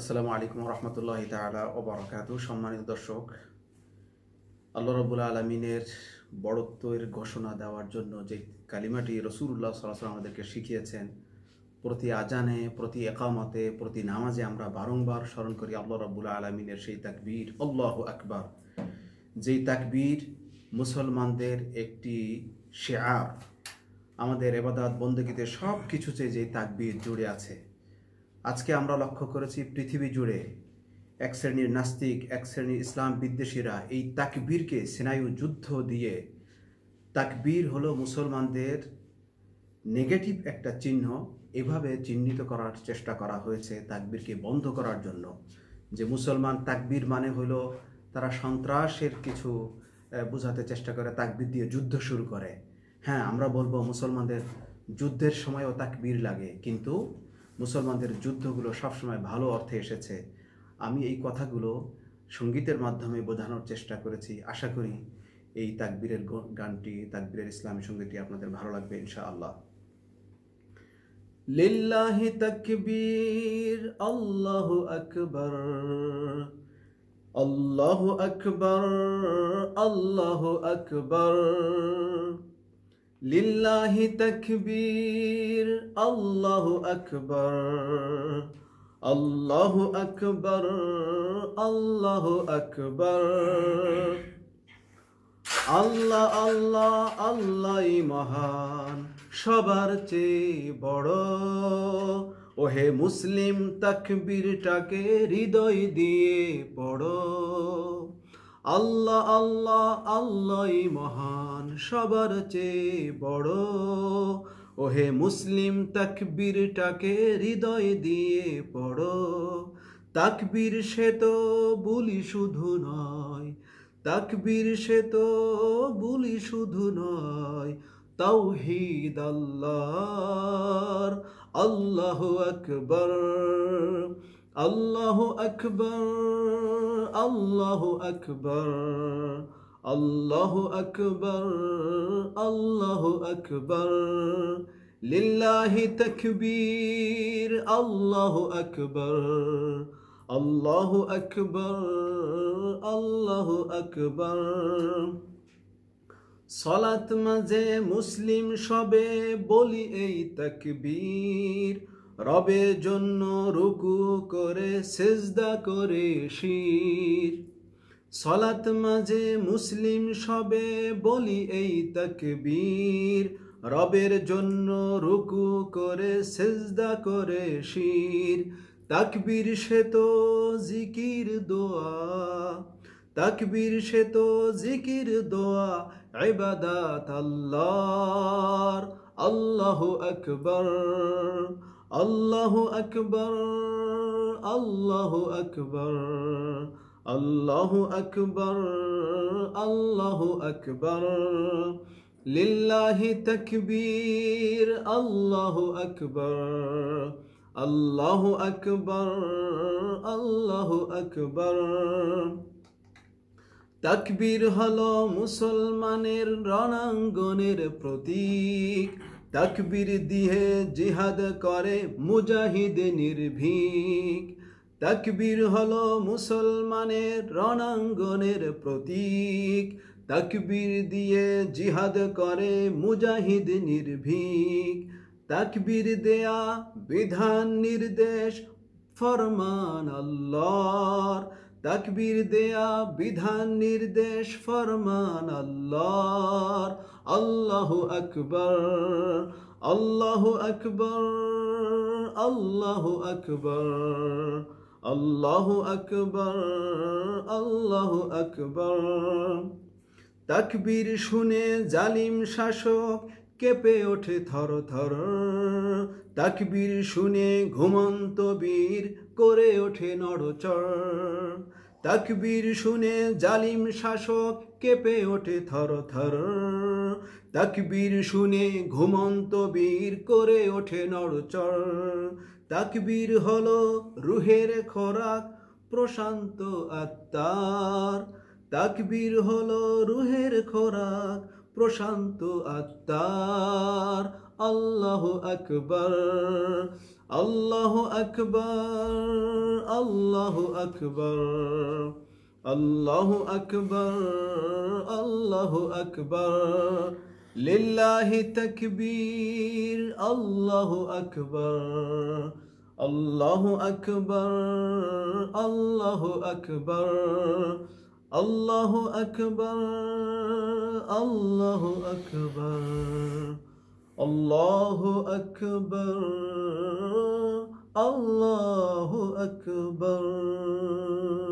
আসসালামু আলাইকুম রহমতুল্লাহ তালা ওবরাকাত সম্মানিত দর্শক আল্লাহ রবুল আলমিনের বড়ত্বের ঘোষণা দেওয়ার জন্য যে কালিমাটি রসুল্লাহ সাল্লাহ আমাদেরকে শিখিয়েছেন প্রতি আজানে প্রতি একামতে প্রতি নামাজে আমরা বারংবার স্মরণ করি আল্লাহ রবুল আলমিনের সেই তাকবীর আল্লাহ আকবার যেই তাকবীর মুসলমানদের একটি শেয়ার আমাদের এবাদাত বন্দগীতে সব কিছুতে যেই তাকবীর জুড়ে আছে আজকে আমরা লক্ষ্য করেছি পৃথিবী জুড়ে এক শ্রেণীর নাস্তিক এক শ্রেণীর ইসলাম বিদ্বেষীরা এই তাকবীরকে সেনায়ু যুদ্ধ দিয়ে তাকবীর হলো মুসলমানদের নেগেটিভ একটা চিহ্ন এভাবে চিহ্নিত করার চেষ্টা করা হয়েছে তাকবীরকে বন্ধ করার জন্য যে মুসলমান তাকবীর মানে হলো তারা সন্ত্রাসের কিছু বোঝাতে চেষ্টা করে তাকবীর দিয়ে যুদ্ধ শুরু করে হ্যাঁ আমরা বলবো মুসলমানদের যুদ্ধের সময়ও তাকবীর লাগে কিন্তু মুসলমানদের যুদ্ধগুলো সবসময় ভালো অর্থে এসেছে আমি এই কথাগুলো সঙ্গীতের মাধ্যমে বোঝানোর চেষ্টা করেছি আশা করি এই তাকবীরের গানটি তাকবীরের ইসলামী সঙ্গীতটি আপনাদের ভালো লাগবে ইনশা আল্লাহ লিল্লাহি তাকবীর আল্লাহ আকবার আল্লাহ আকবার আল্লাহ আকবার লিল্লাহি তখবীর আল্লাহ আকবর আল্লাহ আকবর আল্লাহ আকবর আল্লাহ আল্লাহ আল্লাহ মহান সবার চেয়ে বড় ওহে মুসলিম তাকবীরটাকে হৃদয় দিয়ে পড় আল্লাহ আল্লাহ আল্লাহ মহান সবার চেয়ে বড় ওহে মুসলিম তাকবীরটাকে হৃদয় দিয়ে পড়ো তাকবীর সে তো বলি শুধু নয় তাকবীর সে তো বলি শুধু নয় তৌহিদ আল্লাহর আল্লাহ আকবর আল্লাহ আকবর الله أكبر الله أكبر الله أكبر لله تكبير الله أكبر الله أكبر الله أكبر صلاة مزه مسلم شبه بولي أي تكبير রবের জন্য রুকু করে সেজদা করে শির সলাত মাঝে মুসলিম সবে বলি এই তকবীর রবের জন্য রুকু করে সেজদা করে শির তাকবীর সে তো জিকির দোয়া তাকবীর সে তো জিকির দোয়া ইবাদাত আল্লাহ আল্লাহ আকবর الله أكبر الله أكبر الله أكبر الله أكبر لله تكبير الله أكبر الله أكبر الله أكبر تكبير هلا مسلمانير রণাঙ্গনের প্রতীক তাকবির দিয়ে জিহাদ করে মুজাহিদ নির্ভীক তকবির হলো মুসলমানের রণাঙ্গনের প্রতীক তকবির দিয়ে জিহাদ করে মুজাহিদ নির্ভীক তকবির দেয়া বিধান নির্দেশ ফরমান আল্লাহ তাকবীর দেয়া বিধান নির্দেশ ফরমান আল্লাহর আল্লাহ আকবর আল্লাহ আকবর আল্লাহ আকবর আল্লাহ আকবর আল্লাহ আকবর তাকবির শুনে জালিম শাসক কেঁপে ওঠে থর থর তাকবীর শুনে ঘুমন্ত বীর করে ওঠে নড়চড় তাকবীর শুনে জালিম শাসক কেঁপে ওঠে থর থর তাকবীর শুনে ঘুমন্ত বীর করে ওঠে নড়চর তাকবীর হল রুহের খোরাক প্রশান্ত আত্মার তাকবীর হল রুহের খোরাক প্রশান্ত আত্মার আল্লাহ আকবর الله أكبر الله أكبر الله أكبر الله أكبر لله تكبير الله أكبر الله أكبر الله أكبر الله أكبر الله أكبر الله أكبر الله أكبر